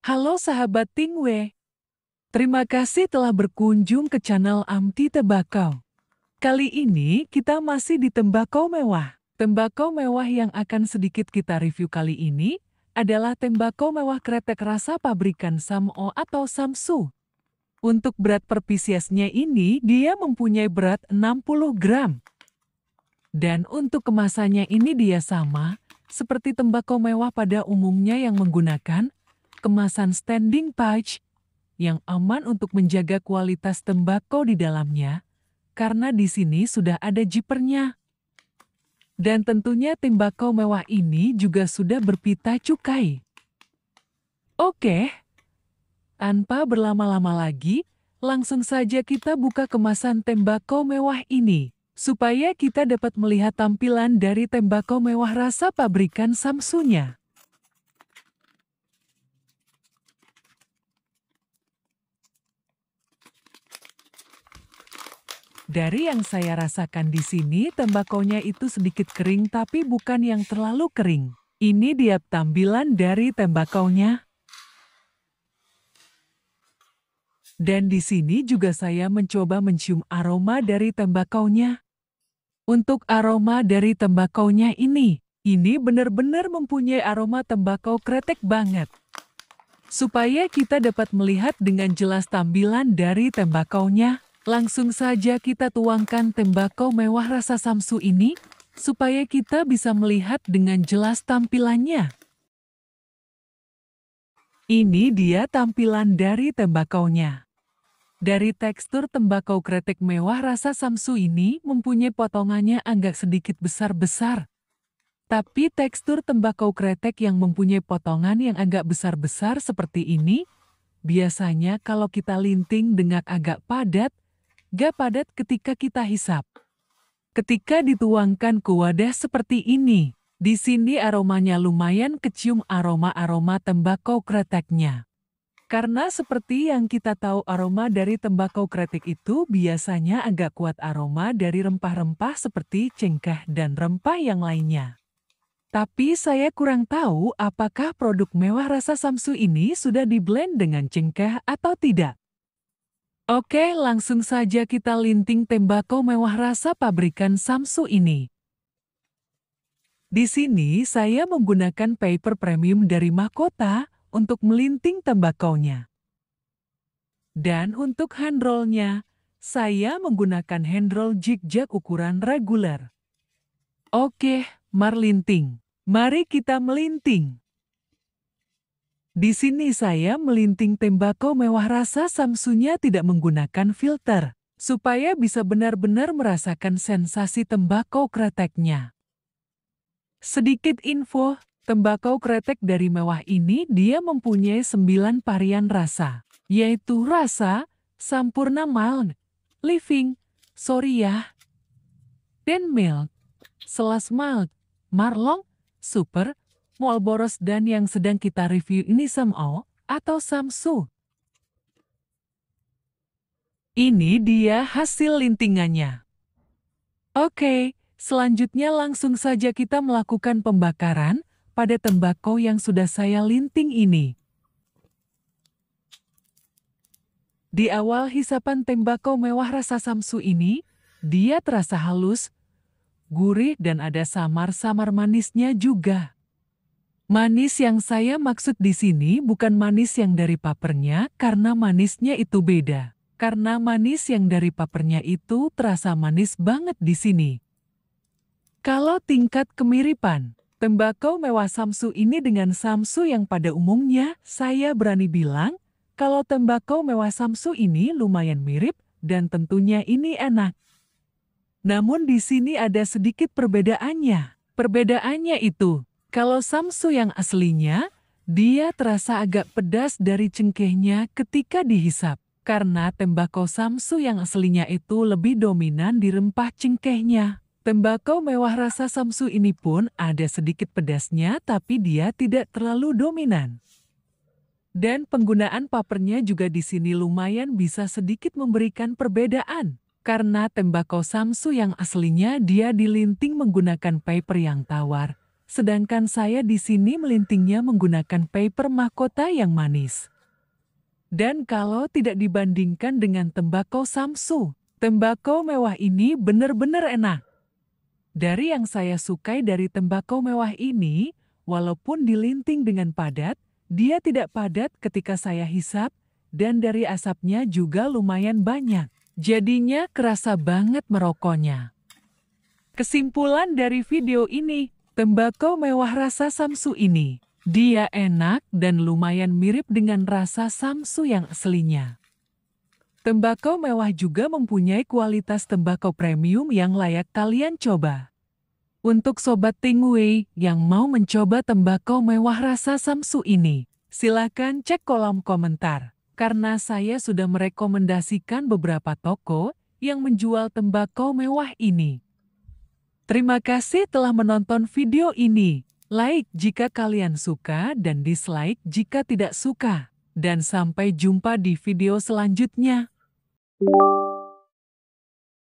Halo sahabat Tingwe. Terima kasih telah berkunjung ke channel Amti Tembakau. Kali ini kita masih di tembakau mewah. Tembakau mewah yang akan sedikit kita review kali ini adalah tembakau mewah kretek rasa pabrikan Samo atau Samsu. Untuk berat per ini, dia mempunyai berat 60 gram. Dan untuk kemasannya ini dia sama, seperti tembakau mewah pada umumnya yang menggunakan kemasan standing pouch yang aman untuk menjaga kualitas tembakau di dalamnya, karena di sini sudah ada jipernya. Dan tentunya tembakau mewah ini juga sudah berpita cukai. Oke, tanpa berlama-lama lagi, langsung saja kita buka kemasan tembakau mewah ini, supaya kita dapat melihat tampilan dari tembakau mewah rasa pabrikan Samsunya. Dari yang saya rasakan di sini, tembakonya itu sedikit kering tapi bukan yang terlalu kering. Ini dia tampilan dari tembakonya. Dan di sini juga saya mencoba mencium aroma dari tembakonya. Untuk aroma dari tembakonya ini, ini benar-benar mempunyai aroma tembakau kretek banget. Supaya kita dapat melihat dengan jelas tampilan dari tembakonya. Langsung saja kita tuangkan tembakau mewah rasa samsu ini, supaya kita bisa melihat dengan jelas tampilannya. Ini dia tampilan dari tembakaunya. Dari tekstur tembakau kretek mewah rasa samsu ini mempunyai potongannya agak sedikit besar-besar. Tapi tekstur tembakau kretek yang mempunyai potongan yang agak besar-besar seperti ini, biasanya kalau kita linting dengan agak padat, gak padat ketika kita hisap. Ketika dituangkan ke wadah seperti ini, di sini aromanya lumayan kecium aroma-aroma tembakau kreteknya. Karena seperti yang kita tahu aroma dari tembakau kretek itu biasanya agak kuat aroma dari rempah-rempah seperti cengkeh dan rempah yang lainnya. Tapi saya kurang tahu apakah produk mewah rasa Samsu ini sudah diblend dengan cengkeh atau tidak. Oke, langsung saja kita linting tembakau mewah rasa pabrikan Samsu ini. Di sini saya menggunakan paper premium dari mahkota untuk melinting tembakau nya. Dan untuk hand nya, saya menggunakan hand handroll zigzag ukuran reguler. Oke, marlinting. Mari kita melinting. Di sini saya melinting tembakau mewah rasa Samsunya tidak menggunakan filter, supaya bisa benar-benar merasakan sensasi tembakau kreteknya. Sedikit info, tembakau kretek dari mewah ini dia mempunyai sembilan varian rasa, yaitu rasa, sampurna mild, living, soriah, dan milk, selas mild, marlong, super, boros dan yang sedang kita review ini Samo atau Samsu. Ini dia hasil lintingannya. Oke, selanjutnya langsung saja kita melakukan pembakaran pada tembakau yang sudah saya linting ini. Di awal hisapan tembakau mewah rasa Samsu ini, dia terasa halus, gurih dan ada samar-samar manisnya juga. Manis yang saya maksud di sini bukan manis yang dari papernya, karena manisnya itu beda. Karena manis yang dari papernya itu terasa manis banget di sini. Kalau tingkat kemiripan, tembakau mewah Samsu ini dengan Samsu yang pada umumnya, saya berani bilang, kalau tembakau mewah Samsu ini lumayan mirip, dan tentunya ini enak. Namun di sini ada sedikit perbedaannya. Perbedaannya itu, kalau samsu yang aslinya, dia terasa agak pedas dari cengkehnya ketika dihisap. Karena tembakau samsu yang aslinya itu lebih dominan di rempah cengkehnya. Tembakau mewah rasa samsu ini pun ada sedikit pedasnya tapi dia tidak terlalu dominan. Dan penggunaan papernya juga di sini lumayan bisa sedikit memberikan perbedaan. Karena tembakau samsu yang aslinya dia dilinting menggunakan paper yang tawar, sedangkan saya di sini melintingnya menggunakan paper mahkota yang manis. Dan kalau tidak dibandingkan dengan tembakau samsu, tembakau mewah ini benar-benar enak. Dari yang saya sukai dari tembakau mewah ini, walaupun dilinting dengan padat, dia tidak padat ketika saya hisap, dan dari asapnya juga lumayan banyak. Jadinya kerasa banget merokoknya. Kesimpulan dari video ini, Tembakau mewah rasa Samsu ini. Dia enak dan lumayan mirip dengan rasa Samsu yang aslinya. Tembakau mewah juga mempunyai kualitas tembakau premium yang layak kalian coba. Untuk Sobat Tingwei yang mau mencoba tembakau mewah rasa Samsu ini, silakan cek kolom komentar. Karena saya sudah merekomendasikan beberapa toko yang menjual tembakau mewah ini. Terima kasih telah menonton video ini. Like jika kalian suka dan dislike jika tidak suka. Dan sampai jumpa di video selanjutnya.